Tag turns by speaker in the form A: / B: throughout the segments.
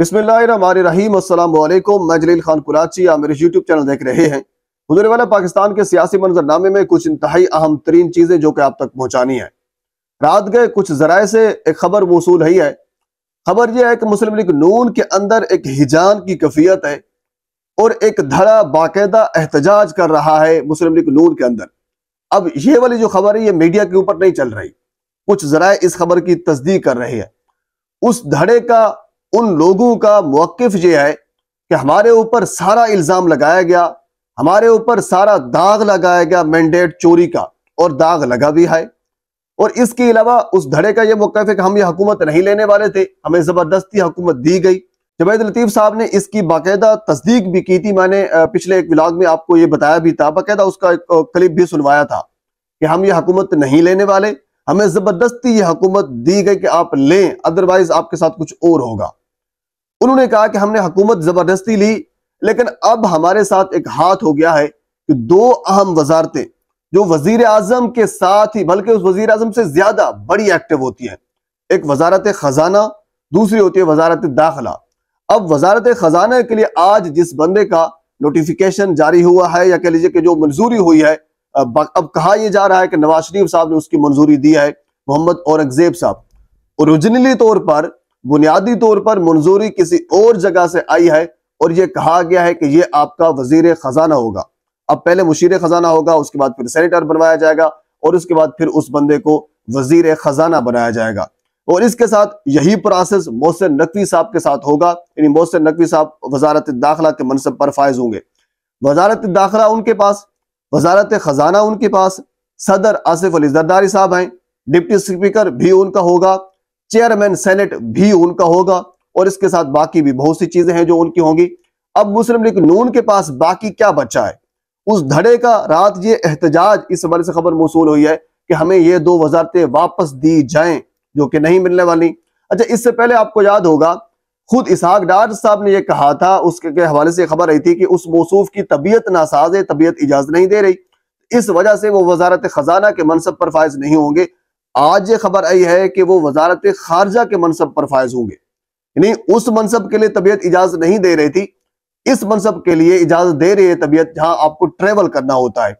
A: बिस्मिल्लाम जलील खान कुलाची आप मेरे YouTube channel देख रहे हैं गुजरे वाला पाकिस्तान के सियासी मंजरनामे में कुछ इंतहाई अहम तरीन चीजें जो कि आप तक पहुंचानी है रात गए कुछ जराए से एक खबर वसूल हुई है खबर यह है कि मुस्लिम लीग नून के अंदर एक हिजान की कफियत है और एक धड़ा बाकायदा एहतजाज कर रहा है मुस्लिम लीग नून के अंदर अब ये वाली जो खबर है ये मीडिया के ऊपर नहीं चल रही कुछ जराए इस खबर की तस्दीक कर रहे हैं उस धड़े का उन लोगों का मौकफ यह है कि हमारे ऊपर सारा इल्ज़ाम लगाया गया हमारे ऊपर सारा दाग लगाया गया मैंडेट चोरी का और दाग लगा भी है और इसके अलावा उस धड़े का यह मौकफ है कि हम ये हुकूमत नहीं लेने वाले थे हमें ज़बरदस्ती हुकूमत दी गई जवेद लतीफ़ साहब ने इसकी बाकायदा तस्दीक भी की थी मैंने पिछले एक ब्लाग में आपको ये बताया भी था बाकायदा उसका एक क्लिप भी सुनवाया था कि हम ये हुकूमत नहीं लेने वाले हमें ज़बरदस्ती ये हुकूमत दी गई कि आप लें अदरवाइज आपके साथ कुछ और होगा उन्होंने कहा कि हमने हुकूमत जबरदस्ती ली लेकिन अब हमारे साथ एक हाथ हो गया है कि दो अहम वजारतें जो वजीर आजम के साथ ही बल्कि उस वजीर आजम से ज्यादा बड़ी एक्टिव होती है एक वजारत खजाना दूसरी होती है वजारत दाखिला अब वजारत खजाना के लिए आज जिस बंदे का नोटिफिकेशन जारी हुआ है या कह लीजिए कि जो मंजूरी हुई है अब, अब कहा यह जा रहा है कि नवाज शरीफ साहब ने उसकी मंजूरी दी है मोहम्मद औरंगजेब साहब ओरिजिनली तौर पर बुनियादी तौर पर मंजूरी किसी और जगह से आई है और ये कहा गया है कि ये आपका वजीर खजाना होगा अब पहले मुशीर खजाना होगा उसके बाद फिर सेनेटर बनवाया जाएगा और उसके बाद फिर उस बंदे को वजीर खजाना बनाया जाएगा और इसके साथ यही प्रोसेस मोहसिन नकवी साहब के साथ होगा यानी मोहसिन नकवी साहब वजारत दाखिला के मनसब पर फायज होंगे वजारत दाखिला उनके पास वजारत खजाना उनके पास सदर आसिफ अली जरदारी साहब हैं डिप्टी स्पीकर भी उनका होगा चेयरमैन सेनेट भी उनका होगा और इसके साथ बाकी भी बहुत सी चीजें हैं जो उनकी होंगी अब मुस्लिम लीग नून के पास बाकी क्या बचा है उस धड़े का रात ये एहतजाज इस हवाले से खबर मौसू हुई है कि हमें ये दो वजारतें वापस दी जाएं जो कि नहीं मिलने वाली अच्छा इससे पहले आपको याद होगा खुद इसहाक डार साहब ने यह कहा था उसके के हवाले से खबर आई थी कि उस मौसू की तबीयत नासाज है तबीयत इजाजत नहीं दे रही इस वजह से वो वजारत खजाना के मनसब पर फायज नहीं होंगे आज ये खबर आई है कि वो वजारत खारजा के मनसब पर फायज होंगे यानी उस मनसब के लिए तबीयत इजाजत नहीं दे रही थी इस मनसब के लिए इजाजत दे रही है तबीयत जहां आपको ट्रेवल करना होता है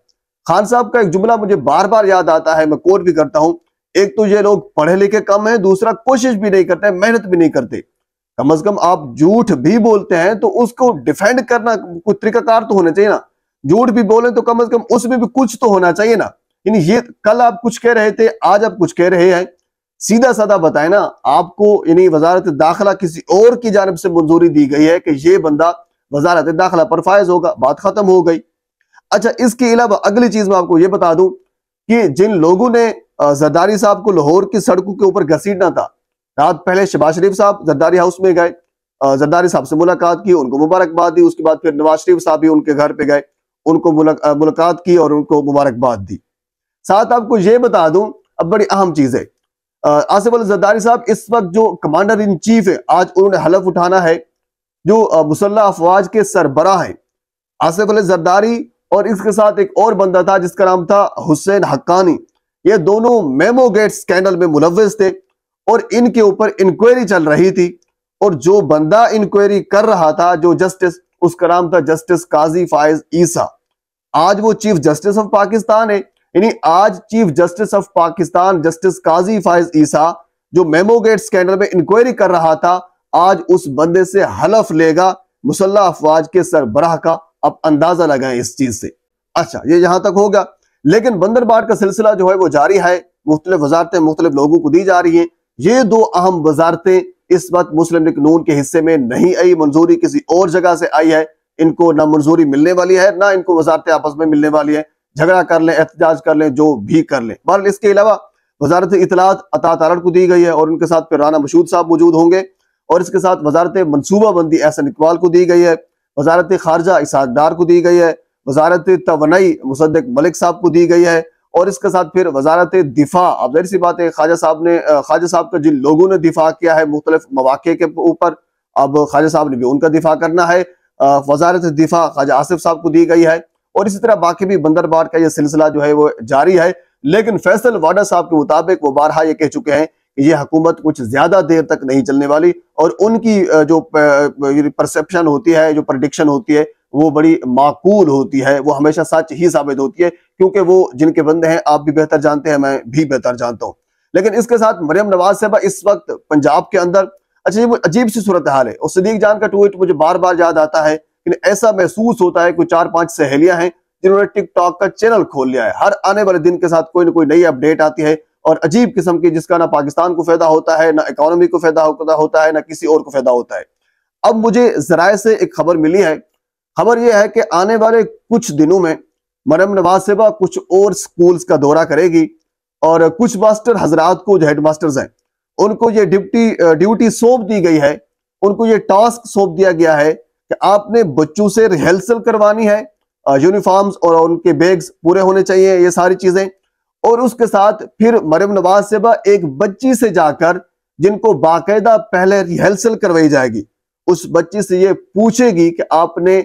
A: खान साहब का एक जुमला मुझे बार बार याद आता है मैं कोर भी करता हूं एक तो ये लोग पढ़े लिखे कम है दूसरा कोशिश भी नहीं करते मेहनत भी नहीं करते कम अज कम आप झूठ भी बोलते हैं तो उसको डिफेंड करना कुछ तरीकाकार तो होना चाहिए ना झूठ भी बोले तो कम अज कम उसमें भी कुछ तो होना चाहिए ना यानी ये कल आप कुछ कह रहे थे आज आप कुछ कह रहे हैं सीधा साधा बताए ना आपको यानी वजारत दाखिला किसी और की जानब से मंजूरी दी गई है कि ये बंदा वजारत दाखिला पर फायज होगा बात खत्म हो गई अच्छा इसके अलावा अगली चीज मैं आपको ये बता दूं कि जिन लोगों ने जरदारी साहब को लाहौर की सड़कों के ऊपर घसीटना था रात पहले शबाज शरीफ साहब जरदारी हाउस में गए जरदारी साहब से मुलाकात की उनको मुबारकबाद दी उसके बाद फिर नवाज शरीफ साहब भी उनके घर पे गए उनको मुलाकात की और उनको मुबारकबाद दी साथ आपको ये बता दूं अब बड़ी अहम चीज है आसिफ अल जद्दारी साहब इस वक्त जो कमांडर इन चीफ है आज उन्होंने हलफ उठाना है जो मुसल्ला अफवाज के सरबरा है आसिफ अल जरदारी और इसके साथ एक और बंदा था जिसका नाम था हुसैन हक्कानी ये दोनों मेमो गेट स्कैंडल में मुलविस थे और इनके ऊपर इंक्वायरी चल रही थी और जो बंदा इंक्वायरी कर रहा था जो जस्टिस उसका नाम था जस्टिस काजी फायज ईसा आज वो चीफ जस्टिस ऑफ पाकिस्तान है यानी आज chief justice of Pakistan justice Qazi Faez Isa जो मेमोगेट स्कैंडल में इंक्वायरी कर रहा था आज उस बंदे से हलफ लेगा मुसल्ला अफवाज के सरबराह का अब अंदाजा लगाए इस चीज से अच्छा ये यहां तक होगा लेकिन बंदरबाट का सिलसिला जो है वो जारी है मुख्तलिफ वजारतें मुख्तलिफ लोगों को दी जा रही हैं ये दो अहम वजारतें इस वक्त मुस्लिम लीग नून के हिस्से में नहीं आई मंजूरी किसी और जगह से आई है इनको ना मंजूरी मिलने वाली है ना इनको वजारतें आपस में मिलने वाली है झगड़ा कर लें एहतजाज कर लें जो भी कर लें बहरहाल इसके अलावा वजारत इतलात अता तारण को दी गई है और उनके साथ फिर राना मशहूद साहब मौजूद होंगे और इसके साथ वजारत मनसूबा बंदी एहसन इकबाल को दी गई है वजारत खारजा इसदार को दी गई है वजारत तोनई मुसद मलिक साहब को दी गई है और इसके साथ फिर वजारत दिफा अब जहरी सी बात है ख्वाजा साहब ने ख्वाजा साहब का जिन लोगों ने दिफा किया है मुख्तलिफ मौाक़े के ऊपर अब ख्वाजा साहब ने भी उनका दिफा करना है वजारत दिफा ख्वाजा आसिफ साहब को दी गई है और इसी तरह बाकी भी बंदरबार का यह सिलसिला जो है वो जारी है लेकिन फैसल वाडा साहब के मुताबिक वो बारहा ये कह चुके हैं कि ये हुकूमत कुछ ज्यादा देर तक नहीं चलने वाली और उनकी जो परसेप्शन होती है जो प्रडिक्शन होती है वो बड़ी माकूल होती है वो हमेशा सच ही साबित होती है क्योंकि वो जिनके बंदे हैं आप भी बेहतर जानते हैं मैं भी बेहतर जानता हूँ लेकिन इसके साथ मरियम नवाज साहबा इस वक्त पंजाब के अंदर अच्छा ये वो अजीब सी सूरत हाल है और सदीक जान का ट्वीट मुझे बार बार याद आता है लेकिन ऐसा महसूस होता है कोई चार पांच सहेलियां हैं जिन्होंने टिकटॉक का चैनल खोल लिया है हर आने वाले दिन के साथ कोई ना कोई नई अपडेट आती है और अजीब किस्म की जिसका ना पाकिस्तान को फायदा होता है ना इकोनॉमी को फायदा होता है ना किसी और को फायदा होता है अब मुझे जराये से एक खबर मिली है खबर यह है कि आने वाले कुछ दिनों में मरम नवाज सेबा कुछ और स्कूल्स का दौरा करेगी और कुछ मास्टर हजरात को जो हेड मास्टर्स हैं उनको ये डिप्टी ड्यूटी सौंप दी गई है उनको ये टास्क सौंप दिया गया है कि आपने बच्चों से रिहर्सल करवानी है यूनिफॉर्म्स और उनके बैग्स पूरे होने चाहिए ये सारी चीजें और उसके साथ फिर मरियम नवाज सेबा एक बच्ची से जाकर जिनको बाकायदा पहले रिहर्सल करवाई जाएगी उस बच्ची से ये पूछेगी कि आपने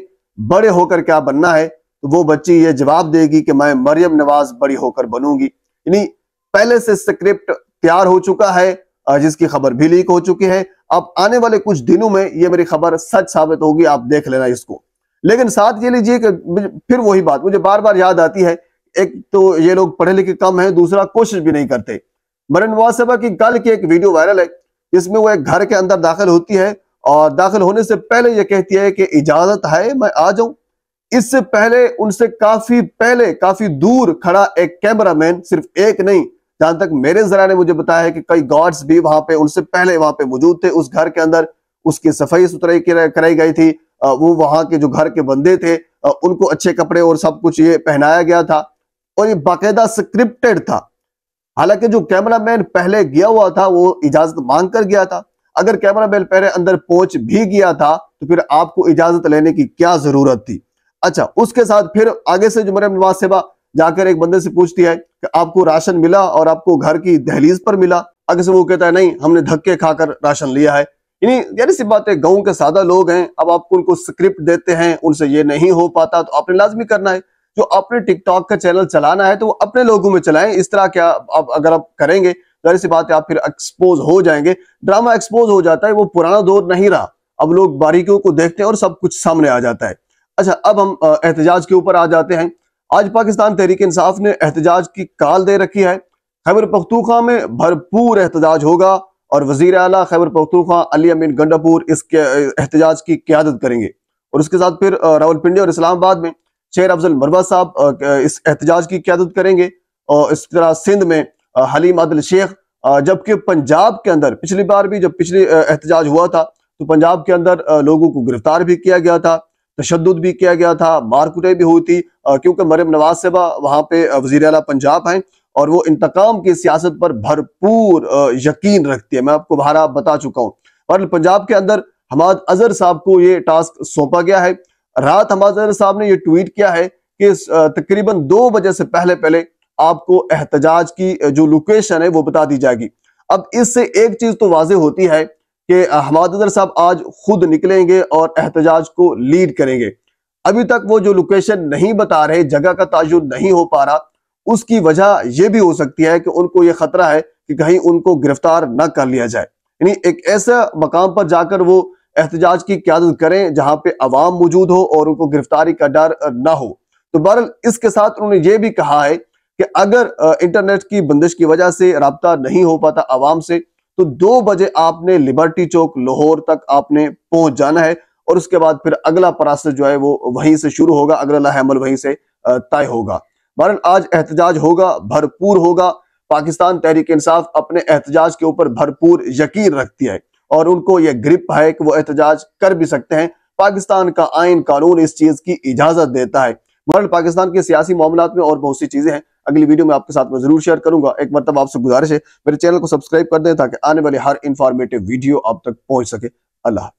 A: बड़े होकर क्या बनना है तो वो बच्ची ये जवाब देगी कि मैं मरियम नवाज बड़ी होकर बनूंगी यानी पहले से स्क्रिप्ट तैयार हो चुका है जिसकी खबर भी लीक हो चुकी है अब आने वाले कुछ दिनों में ये मेरी खबर सच साबित होगी आप देख लेना इसको लेकिन साथ ये लीजिए कि फिर वही बात मुझे बार बार याद आती है एक तो ये लोग पढ़े लिखे कम है दूसरा कोशिश भी नहीं करते मरन वासबा की कल की एक वीडियो वायरल है जिसमें वो एक घर के अंदर दाखिल होती है और दाखिल होने से पहले ये कहती है कि इजाजत है मैं आ जाऊं इससे पहले उनसे काफी पहले काफी दूर खड़ा एक कैमरामैन सिर्फ एक नहीं जहां तक मेरे जरा ने मुझे बताया है कि कई गॉड्स भी वहां पे उनसे पहले वहां पे मौजूद थे उस घर के अंदर उसकी सफाई सुथराई कराई गई थी वो वहां के जो घर के बंदे थे उनको अच्छे कपड़े और सब कुछ ये पहनाया गया था और ये बाकायदा स्क्रिप्टेड था हालांकि जो कैमरामैन पहले गया हुआ था वो इजाजत मांग कर गया था अगर कैमरामैन पहले अंदर पहुंच भी गया था तो फिर आपको इजाजत लेने की क्या जरूरत थी अच्छा उसके साथ फिर आगे से जो मरियम नवाज सेवा जाकर एक बंदे से पूछती है कि आपको राशन मिला और आपको घर की दहलीज पर मिला आगे से वो कहता है नहीं हमने धक्के खाकर राशन लिया है यानी यानी सी बात है गाँव के सादा लोग हैं अब आपको उनको स्क्रिप्ट देते हैं उनसे ये नहीं हो पाता तो आपने लाजमी करना है जो अपने टिकटॉक का चैनल चलाना है तो वो अपने लोगों में चलाएं इस तरह क्या आप अगर आप करेंगे तो जाहिर सी बात है आप फिर एक्सपोज हो जाएंगे ड्रामा एक्सपोज हो जाता है वो पुराना दौर नहीं रहा अब लोग बारीकियों को देखते हैं और सब कुछ सामने आ जाता है अच्छा अब हम एहतजाज के ऊपर आ जाते हैं आज पाकिस्तान तहरीक इंसाफ ने एहतजाज की काल दे रखी है खैबर पख्तूखा में भरपूर एहतजाज होगा और वजीर अला खैबर पख्तूखा अली अमीन गंडापुर इस एहतजाज की क्यादत करेंगे और उसके साथ फिर रावलपिंडी और इस्लामाबाद में शेर अफजल मरवा साहब इस एहतजाज की क्यादत करेंगे और इस तरह सिंध में हलीम अदल शेख जबकि पंजाब के अंदर पिछली बार भी जब पिछली एहतजाज हुआ था तो पंजाब के अंदर लोगों को गिरफ्तार भी किया गया था तशद भी किया गया था मारकुटें भी हुई थी क्योंकि मरियम नवाज साहबा वहाँ पे वजीर अला पंजाब हैं और वो इंतकाम की सियासत पर भरपूर यकीन रखती है मैं आपको बहरा बता चुका हूँ और पंजाब के अंदर हमाद अजहर साहब को ये टास्क सौंपा गया है रात हमाद अजहर साहब ने ये ट्वीट किया है कि तकरीबन दो बजे से पहले पहले आपको एहतजाज की जो लोकेशन है वो बता दी जाएगी अब इससे एक चीज तो वाजे होती है कि हमाद अजहर साहब आज खुद निकलेंगे और एहतजाज को लीड करेंगे अभी तक वो जो लोकेशन नहीं बता रहे जगह का ताजुब नहीं हो पा रहा उसकी वजह यह भी हो सकती है कि उनको ये खतरा है कि कहीं उनको गिरफ्तार न कर लिया जाए यानी एक ऐसा मकाम पर जाकर वो एहतजाज की क्यादत करें जहां पे अवाम मौजूद हो और उनको गिरफ्तारी का डर ना हो तो बहरल इसके साथ उन्होंने ये भी कहा है कि अगर इंटरनेट की बंदिश की वजह से रबता नहीं हो पाता आवाम से तो दो बजे आपने लिबर्टी चौक लाहौर तक आपने पहुंच जाना है और उसके बाद फिर अगला प्रोसेस जो है वो वहीं से शुरू होगा अगला हमल वहीं से तय होगा बहरहाल आज एहतजाज होगा भरपूर होगा पाकिस्तान तहरीक इंसाफ अपने एहतजाज के ऊपर भरपूर यकीन रखती है और उनको यह ग्रिप है कि वो एहतजाज कर भी सकते हैं पाकिस्तान का आयन कानून इस चीज की इजाजत देता है बहरहाल पाकिस्तान के सियासी मामला में और बहुत सी चीजें हैं अगली वीडियो में आपके साथ में जरूर शेयर करूंगा एक मतलब आपसे गुजारिश है मेरे चैनल को सब्सक्राइब कर दें ताकि आने वाले हर इंफॉर्मेटिव वीडियो आप तक पहुंच सके अल्लाह